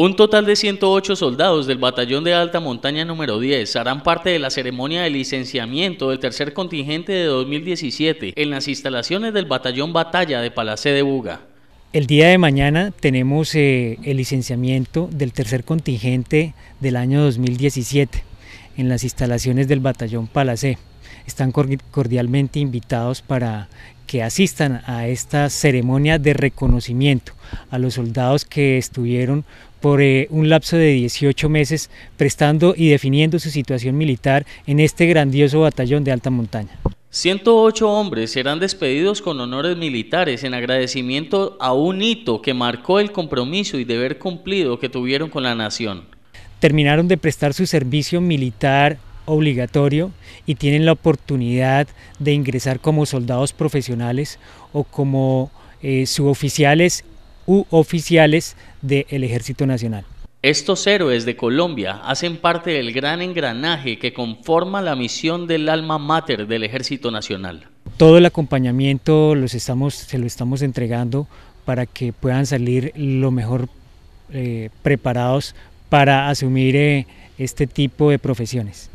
Un total de 108 soldados del Batallón de Alta Montaña número 10 harán parte de la ceremonia de licenciamiento del tercer contingente de 2017 en las instalaciones del Batallón Batalla de Palacé de Buga. El día de mañana tenemos eh, el licenciamiento del tercer contingente del año 2017 en las instalaciones del Batallón Palacé. Están cordialmente invitados para que asistan a esta ceremonia de reconocimiento a los soldados que estuvieron por eh, un lapso de 18 meses prestando y definiendo su situación militar en este grandioso batallón de alta montaña. 108 hombres serán despedidos con honores militares en agradecimiento a un hito que marcó el compromiso y deber cumplido que tuvieron con la nación. Terminaron de prestar su servicio militar obligatorio y tienen la oportunidad de ingresar como soldados profesionales o como eh, suboficiales u oficiales del Ejército Nacional. Estos héroes de Colombia hacen parte del gran engranaje que conforma la misión del alma mater del Ejército Nacional. Todo el acompañamiento los estamos, se lo estamos entregando para que puedan salir lo mejor eh, preparados para asumir eh, este tipo de profesiones.